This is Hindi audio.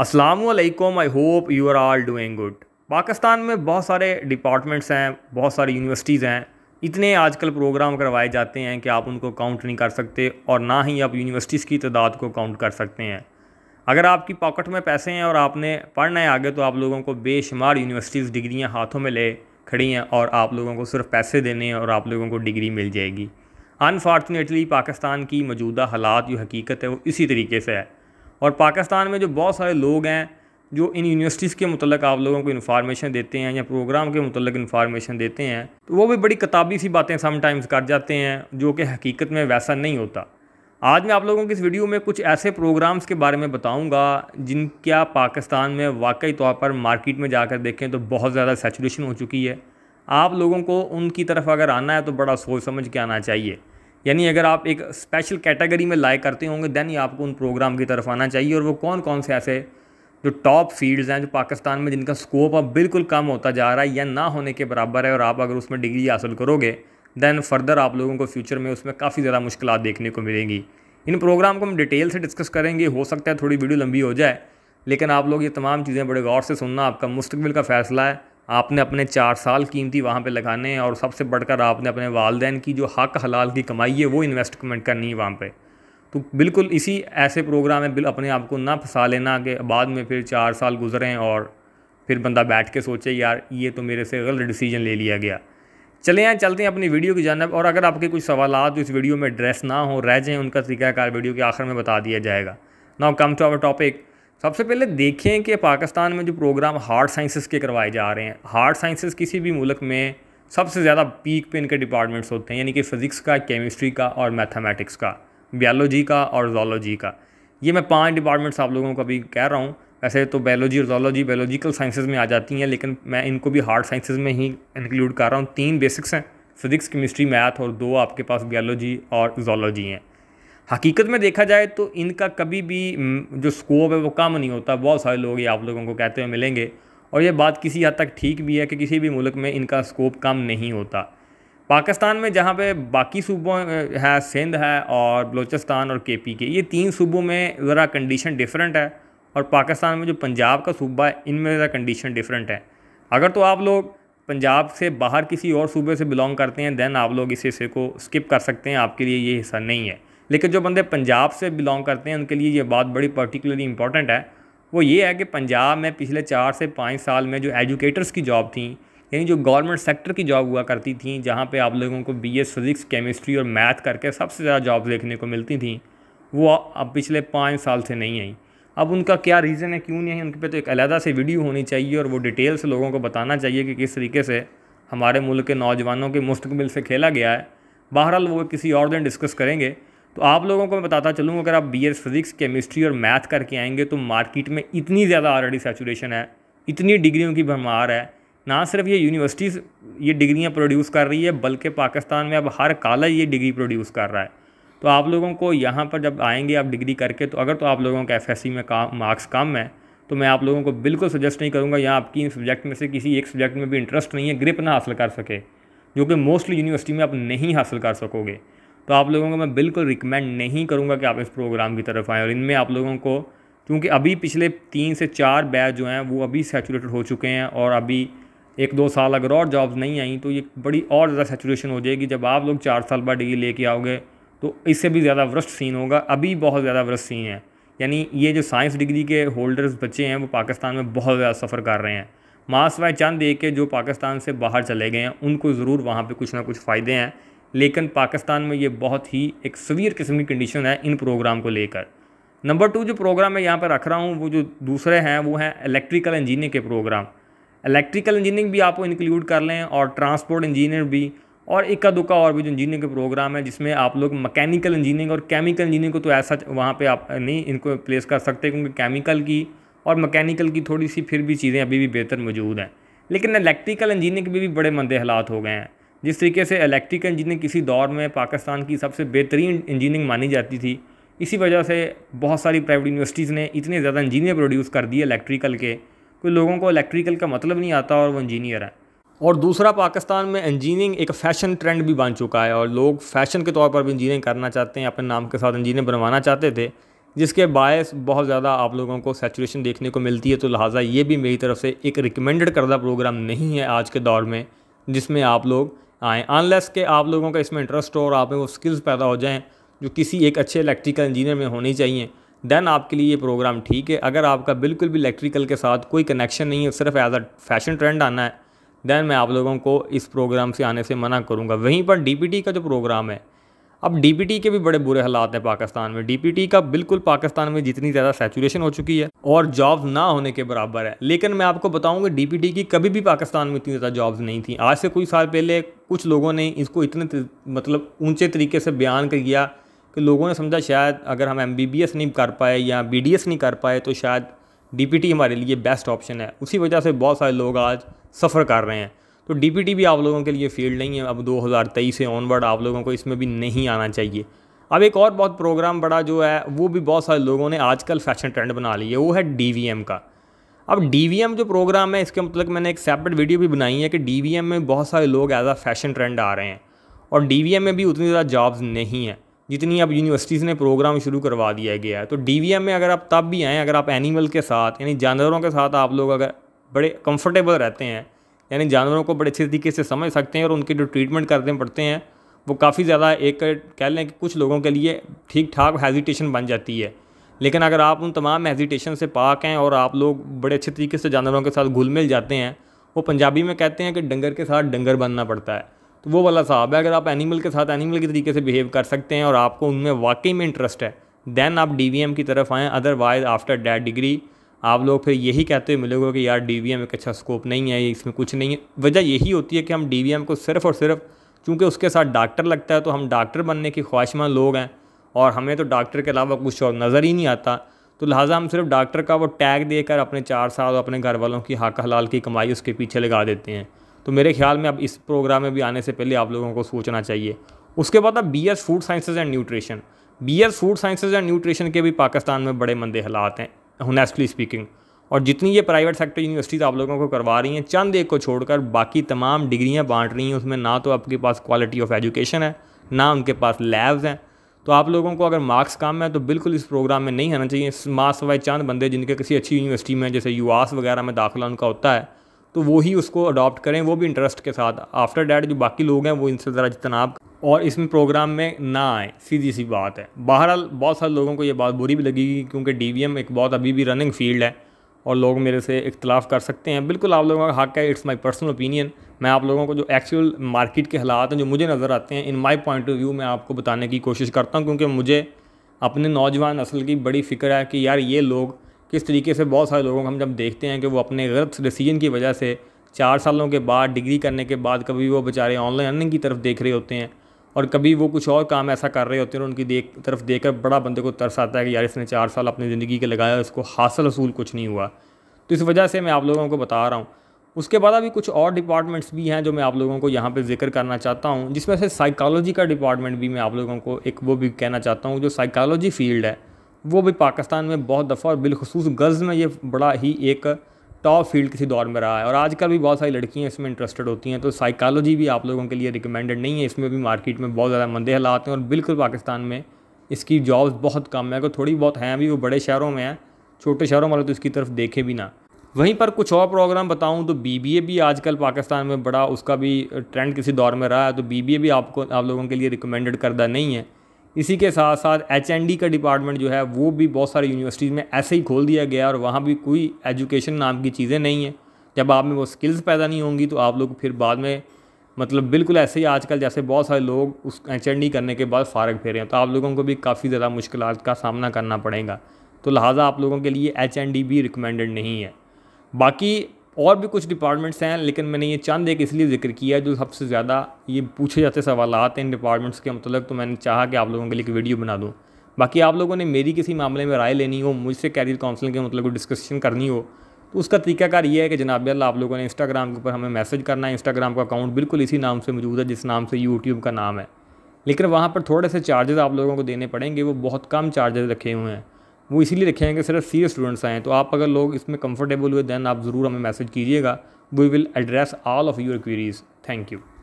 Aslam I hope you are all doing good Pakistan में बहुत सारे डिपार्टमेंट्स हैं बहुत सारी यूनिवर्सिटीज़ हैं इतने आजकल प्रोग्राम करवाए जाते हैं कि आप उनको काउंट नहीं कर सकते और ना ही आप यूनिवर्सिटीज़ की तादाद को काउंट कर सकते हैं अगर आपकी पॉकेट में पैसे हैं और आपने पढ़ना है आगे तो आप लोगों को बेशुमार यूनिवर्सिटीज़ डिग्रियाँ हाथों में ले खड़ी हैं और आप लोगों को सिर्फ पैसे देने हैं और आप लोगों को डिग्री मिल जाएगी अनफॉर्चुनेटली पाकिस्तान की मौजूदा हालात जो हकीकत है वो इसी तरीके से है और पाकिस्तान में जो बहुत सारे लोग हैं जो इन यूनिवर्सिटीज़ के मतलब आप लोगों को इन्फॉर्मेशन देते हैं या प्रोग्राम के मतलब इन्फॉर्मेशन देते हैं तो वो भी बड़ी किताबी सी बातें समटाइम्स कर जाते हैं जो कि हकीकत में वैसा नहीं होता आज मैं आप लोगों की इस वीडियो में कुछ ऐसे प्रोग्राम्स के बारे में बताऊंगा जिन क्या पाकिस्तान में वाकई तौर पर मार्केट में जाकर देखें तो बहुत ज़्यादा सेचुरेशन हो चुकी है आप लोगों को उनकी तरफ अगर आना है तो बड़ा सोच समझ के आना चाहिए यानी अगर आप एक स्पेशल कैटेगरी में लाइक करते होंगे देन ही आपको उन प्रोग्राम की तरफ आना चाहिए और वो कौन कौन से ऐसे जो टॉप फील्ड्स हैं जो पाकिस्तान में जिनका स्कोप अब बिल्कुल कम होता जा रहा है या ना होने के बराबर है और आप अगर उसमें डिग्री हासिल करोगे दैन फर्दर आप लोगों को फ्यूचर में उसमें काफ़ी ज़्यादा मुश्किल देखने को मिलेंगी इन प्रोग्राम को हम डिटेल से डिस्कस करेंगे हो सकता है थोड़ी वीडियो लंबी हो जाए लेकिन आप लोग ये तमाम चीज़ें बड़े गौर से सुनना आपका मुस्तबिल का फैसला है आपने अपने चार साल कीमती वहाँ पे लगाने हैं और सबसे बढ़कर आपने अपने वालदेन की जो हक हलाल की कमाई है वो इन्वेस्टमेंट करनी है वहाँ पे तो बिल्कुल इसी ऐसे प्रोग्राम में अपने आप को ना फंसा लेना कि बाद में फिर चार साल गुजरें और फिर बंदा बैठ के सोचे यार ये तो मेरे से गलत डिसीजन ले लिया गया चले आए चलते हैं अपनी वीडियो की जानब और अगर आपके कुछ सवाल जो इस वीडियो में एड्रेस ना हो रह जाएँ उनका तरीक़ाकार वीडियो के आखिर में बता दिया जाएगा now come to our topic सबसे पहले देखें कि पाकिस्तान में जो प्रोग्राम हार्ड साइंसेस के करवाए जा रहे हैं हार्ड साइंसेस किसी भी मुल्क में सबसे ज़्यादा पीक पे इनके डिपार्टमेंट्स होते हैं यानी कि फ़िज़िक्स का केमिस्ट्री का और मैथमेटिक्स का बायोलॉजी का और जोलॉजी का ये मैं पांच डिपार्टमेंट्स आप लोगों को अभी कह रहा हूँ वैसे तो बायोलॉजी और जोलॉजी बायोलॉजिकल साइंसेज में आ जाती हैं लेकिन मैं इनको भी हार्ड साइंसेज में ही इंक्लूड कर रहा हूँ तीन बेसिक्स हैं फिज़िक्स केमिस्ट्री मैथ और दो आपके पास बायोलॉजी और जोलॉजी हैं हकीकत में देखा जाए तो इनका कभी भी जो स्कोप है वो कम नहीं होता बहुत सारे लोग ये आप लोगों को कहते हुए मिलेंगे और ये बात किसी हद तक ठीक भी है कि किसी भी मुल्क में इनका स्कोप कम नहीं होता पाकिस्तान में जहाँ पे बाकी सूबों है सिंध है और बलूचिस्तान और के पी के ये तीन सूबों में ज़रा कंडीशन डिफरेंट है और पाकिस्तान में जो पंजाब का सूबा है इनमें ज़रा कंडीशन डिफरेंट है अगर तो आप लोग पंजाब से बाहर किसी और सूबे से बिलोंग करते हैं दैन आप लोग इस हिस्से को स्किप कर सकते हैं आपके लिए ये हिस्सा नहीं है लेकिन जो बंदे पंजाब से बिलोंग करते हैं उनके लिए ये बात बड़ी पर्टिकुलरली इंपॉर्टेंट है वो ये है कि पंजाब में पिछले चार से पाँच साल में जो एजुकेटर्स की जॉब थी यानी जो गवर्नमेंट सेक्टर की जॉब हुआ करती थी जहाँ पे आप लोगों को बी फिज़िक्स केमिस्ट्री और मैथ करके सबसे ज़्यादा जॉब देखने को मिलती थी वो अब पिछले पाँच साल से नहीं आई अब उनका क्या रीज़न है क्यों नहीं है उनके पे तो एक अलहदा से वीडियो होनी चाहिए और वो डिटेल से लोगों को बताना चाहिए कि किस तरीके से हमारे मुल्क के नौजवानों के मुस्तबिल से खेला गया है बहरहाल वो किसी और दिन डिस्कस करेंगे तो आप लोगों को मैं बताता चलूँ अगर आप बी एस फिज़िक्स केमिस्ट्री और मैथ करके आएंगे तो मार्केट में इतनी ज़्यादा ऑलरेडी सेचुरेशन है इतनी डिग्रियों की भरमार है ना सिर्फ ये यूनिवर्सिटीज़ ये डिग्रियाँ प्रोड्यूस कर रही है बल्कि पाकिस्तान में अब हर कॉलेज ये डिग्री प्रोड्यूस कर रहा है तो आप लोगों को यहाँ पर जब आएंगे आप डिग्री करके तो अगर तो आप लोगों के एफ में काम मार्क्स कम है तो मैं आप लोगों को बिल्कुल सजेस्ट नहीं करूँगा यहाँ आपकी इन सब्जेक्ट में से किसी एक सब्जेक्ट में भी इंटरेस्ट नहीं है ग्रिप ना हासिल कर सके जो कि मोस्टली यूनिवर्सिटी में आप नहीं हासिल कर सकोगे तो आप लोगों को मैं बिल्कुल रिकमेंड नहीं करूँगा कि आप इस प्रोग्राम की तरफ आएँ और इनमें आप लोगों को क्योंकि अभी पिछले तीन से चार बैच जो हैं वो अभी सेचूरेटेड हो चुके हैं और अभी एक दो साल अगर और जॉब्स नहीं आई तो ये बड़ी और ज़्यादा सेचुरेशन हो जाएगी जब आप लोग चार साल बाद डिग्री लेके आओगे तो इससे भी ज़्यादा वृष्ट सीन होगा अभी बहुत ज़्यादा वृष्ट सीन है यानी ये जो साइंस डिग्री के होल्डर्स बच्चे हैं वो पाकिस्तान में बहुत ज़्यादा सफ़र कर रहे हैं मास वाय चंद एक के जो पाकिस्तान से बाहर चले गए हैं उनको ज़रूर वहाँ पर कुछ ना कुछ फ़ायदे हैं लेकिन पाकिस्तान में ये बहुत ही एक सवियर किस्म की कंडीशन है इन प्रोग्राम को लेकर नंबर टू जो प्रोग्राम मैं यहाँ पर रख रहा हूँ वो जो दूसरे हैं वो हैं इलेक्ट्रिकल इंजीनियर के प्रोग्राम इलेक्ट्रिकल इंजीनियरिंग भी आप इंक्लूड कर लें और ट्रांसपोर्ट इंजीनियर भी और इक्का दुक्का और भी जो इंजीनियरिंग के प्रोग्राम है जिसमें आप लोग मैकेनिकल इंजीनियरिंग और केमिकल इंजीनियरिंग को तो ऐसा वहाँ पे आप नहीं इनको प्लेस कर सकते क्योंकि केमिकल की और मैकेनिकल की थोड़ी सी फिर भी चीज़ें अभी भी बेहतर मौजूद हैं लेकिन इलेक्ट्रिकल इंजीनियरिंग के भी, भी बड़े मंदे हालात हो गए हैं जिस तरीके से इलेक्ट्रिकल इंजीनियरिंग किसी दौर में पाकिस्तान की सबसे बेहतरीन इंजीनियरिंग मानी जाती थी इसी वजह से बहुत सारी प्राइवेट यूनिवर्सिटीज़ ने इतने ज़्यादा इंजीनियर प्रोड्यूस कर दिए इलेक्ट्रिकल के कोई लोगों को इलेक्ट्रिकल का मतलब नहीं आता और वो इंजीनियर है और दूसरा पाकिस्तान में इंजीनियरिंग एक फ़ैशन ट्रेंड भी बन चुका है और लोग फैशन के तौर पर भी इंजीनियरिंग करना चाहते हैं अपने नाम के साथ इंजीनियर बनवाना चाहते थे जिसके बायस बहुत ज़्यादा आप लोगों को सेचुरेशन देखने को मिलती है तो लिहाजा ये भी मेरी तरफ से एक रिकमेंडेड करदा प्रोग्राम नहीं है आज के दौर में जिसमें आप लोग आएँ अनलेस के आप लोगों का इसमें इंटरेस्ट हो और आप में वो स्किल्स पैदा हो जाएँ जो किसी एक अच्छे इलेक्ट्रिकल इंजीनियर में होनी चाहिए देन आपके लिए ये प्रोग्राम ठीक है अगर आपका बिल्कुल भी इलेक्ट्रिकल के साथ कोई कनेक्शन नहीं है सिर्फ एज अ फैशन ट्रेंड आना है देन मैं आप लोगों को इस प्रोग्राम से आने से मना करूँगा वहीं पर डी का जो प्रोग्राम है अब डी के भी बड़े बुरे हालात हैं पाकिस्तान में डी का बिल्कुल पाकिस्तान में जितनी ज़्यादा सेचुरेशन हो चुकी है और जॉब्स ना होने के बराबर है लेकिन मैं आपको बताऊंगा डी की कभी भी पाकिस्तान में इतनी ज़्यादा जॉब्स नहीं थी आज से कुछ साल पहले कुछ लोगों ने इसको इतने मतलब ऊंचे तरीके से बयान कर दिया कि लोगों ने समझा शायद अगर हम एम नहीं कर पाए या बी नहीं कर पाए तो शायद डी हमारे लिए बेस्ट ऑप्शन है उसी वजह से बहुत सारे लोग आज सफ़र कर रहे हैं तो डीपीटी भी आप लोगों के लिए फील्ड नहीं है अब 2023 से ऑनवर्ड आप लोगों को इसमें भी नहीं आना चाहिए अब एक और बहुत प्रोग्राम बड़ा जो है वो भी बहुत सारे लोगों ने आजकल फैशन ट्रेंड बना ली है वो है डी का अब डी जो प्रोग्राम है इसके मतलब मैंने एक सेपरेट वीडियो भी बनाई है कि डी में बहुत सारे लोग एज आ फैशन ट्रेंड आ रहे हैं और डी में भी उतनी ज़्यादा जॉब्स नहीं हैं जितनी अब यूनिवर्सिटीज़ ने प्रोग्राम शुरू करवा दिया गया है तो डी में अगर आप तब भी आएँ अगर आप एनिमल के साथ यानी जानवरों के साथ आप लोग अगर बड़े कंफर्टेबल रहते हैं यानी जानवरों को बड़े अच्छे तरीके से समझ सकते हैं और उनके जो ट्रीटमेंट करने पड़ते हैं वो काफ़ी ज़्यादा एक कह लें कि कुछ लोगों के लिए ठीक ठाक हेजिटेशन बन जाती है लेकिन अगर आप उन तमाम हेजिटेशन से पाक हैं और आप लोग बड़े अच्छे तरीके से जानवरों के साथ घुल मिल जाते हैं वो पंजाबी में कहते हैं कि डंगर के साथ डंगर बनना पड़ता है तो वो वाला साहब है अगर आप एनिमल के साथ एनिमल के तरीके से बिहेव कर सकते हैं और आपको उनमें वाकई में इंटरेस्ट है दैन आप डी की तरफ आएँ अदरवाइज़ आफ्टर डैट डिग्री आप लोग फिर यही कहते हुए मिलोगे कि यार डी एक अच्छा स्कोप नहीं है इसमें कुछ नहीं है वजह यही होती है कि हम डी को सिर्फ और सिर्फ चूँकि उसके साथ डॉक्टर लगता है तो हम डॉक्टर बनने की ख्वाहिशमंद लोग हैं और हमें तो डॉक्टर के अलावा कुछ और नज़र ही नहीं आता तो लिहाजा हम सिर्फ डॉक्टर का वो टैग देकर अपने चार साल और अपने घर वालों की हाक हलाल की कमाई उसके पीछे लगा देते हैं तो मेरे ख्याल में अब इस प्रोग्राम में भी आने से पहले आप लोगों को सोचना चाहिए उसके बाद अब B S food sciences and nutrition B S food sciences and nutrition के भी पाकिस्तान में बड़े मंदे हालात हैं होनेस्टली स्पीकिंग और जितनी ये प्राइवेट सेक्टर यूनिवर्सिटीज़ आप लोगों को करवा रही हैं चंद एक को छोड़कर बाकी तमाम डिग्रियाँ बांट रही हैं उसमें ना तो आपके पास क्वालिटी ऑफ एजुकेशन है ना उनके पास लैब्स हैं तो आप लोगों को अगर मार्क्स कम है तो बिल्कुल इस प्रोग्राम में नहीं आना चाहिए माँ सवाए चंद बंदे जिनके किसी अच्छी यूनिवर्सिटी में जैसे यूआस वगैरह में दाखिला उनका होता है तो वो ही उसको अडॉप्ट करें वो भी इंटरेस्ट के साथ आफ्टर डैट जो बाकी लोग हैं वो इनसे ज़रा जतनाब और इसमें प्रोग्राम में ना आए सीधी सी बात है बहरहाल बहुत सारे लोगों को ये बात बुरी भी लगेगी क्योंकि डी एक बहुत अभी भी रनिंग फील्ड है और लोग मेरे से इख्तलाफ कर सकते हैं बिल्कुल आप लोगों का हक है इट्स माय पर्सनल ओपिनियन मैं आप लोगों को जो एक्चुअल मार्केट के हालात हैं जो मुझे नज़र आते हैं in my point of view मैं आपको बताने की कोशिश करता हूँ क्योंकि मुझे अपने नौजवान नस्ल की बड़ी फ़िक्र है कि यार ये लोग किस तरीके से बहुत सारे लोगों को हम जब देखते हैं कि वो अपने गलत डिसीजन की वजह से चार सालों के बाद डिग्री करने के बाद कभी वो बेचारे ऑनलाइन अर्निंग की तरफ देख रहे होते हैं और कभी वो कुछ और काम ऐसा कर रहे होते हैं और उनकी देख तरफ देख कर बड़ा बंदे को तरस आता है कि यार इसने चार साल अपनी ज़िंदगी के लगाया इसको हासिल असूल कुछ नहीं हुआ तो इस वजह से मैं आप लोगों को बता रहा हूँ उसके बाद अभी कुछ और डिपार्टमेंट्स भी हैं जो मैं आप लोगों को यहाँ पे जिक्र करना चाहता हूँ जिसमें से साइकोलॉजी का डिपार्टमेंट भी मैं आप लोगों को एक वो भी कहना चाहता हूँ जो साइकोलॉजी फील्ड है वो भी पाकिस्तान में बहुत दफ़ा और बिलखसूस गर्ल्स में ये बड़ा ही एक टॉप फील्ड किसी दौर में रहा है और आजकल भी बहुत सारी लड़कियाँ इसमें इंटरेस्टेड होती हैं तो साइकालोजी भी आप लोगों के लिए रिकमेंडेड नहीं है इसमें भी मार्केट में बहुत ज़्यादा मंदे हालात हैं और बिल्कुल पाकिस्तान में इसकी जॉब्स बहुत कम है अगर थोड़ी बहुत हैं भी वो बड़े शहरों में हैं छोटे शहरों वाले तो इसकी तरफ देखे भी ना वहीं पर कुछ और प्रोग्राम बताऊं तो ए भी आजकल पाकिस्तान में बड़ा उसका भी ट्रेंड किसी दौर में रहा है तो बीबीए भी आपको आप लोगों के लिए रिकमेंडेड करदा नहीं है इसी के साथ साथ एच का डिपार्टमेंट जो है वो भी बहुत सारी यूनिवर्सिटीज़ में ऐसे ही खोल दिया गया और वहाँ भी कोई एजुकेशन नाम की चीज़ें नहीं हैं जब आप में वो स्किल्स पैदा नहीं होंगी तो आप लोग फिर बाद में मतलब बिल्कुल ऐसे ही आजकल जैसे बहुत सारे लोग उस एच करने के बाद फारग फेरे हैं तो आप लोगों को भी काफ़ी ज़्यादा मुश्किल का सामना करना पड़ेगा तो लिहाजा आप लोगों के लिए एच भी रिकमेंडेड नहीं है बाकी और भी कुछ डिपार्टमेंट्स हैं लेकिन मैंने ये चंद एक इसलिए जिक्र किया है जो सबसे ज़्यादा ये पूछे जाते सवाल हैं इन डिपार्टमेंट्स के मतलब तो मैंने चाहा कि आप लोगों के लिए एक वीडियो बना दूँ बाकी आप लोगों ने मेरी किसी मामले में राय लेनी हो मुझसे कैरियर काउंसलिंग के मतलब को डिस्कशन करनी हो तो उसका तरीकाकार ये है कि जनाब अल्लाह आप लोगों ने इंस्टाग्राम के ऊपर हमें मैसेज करना है इंस्टाग्राम का अकाउंट बिल्कुल इसी नाम से मौजूद है जिस नाम से यूट्यूब का नाम है लेकिन वहाँ पर थोड़े से चार्जेस आप लोगों को देने पड़ेंगे वो बहुत कम चार्जेस रखे हुए हैं वो इसीलिए रखे हैं कि सिर्फ सीरियस स्टूडेंट्स आएँ तो आप अगर लोग इसमें कंफर्टेबल हुए दैन आप ज़रूर हमें मैसेज कीजिएगा we will address all of your queries thank you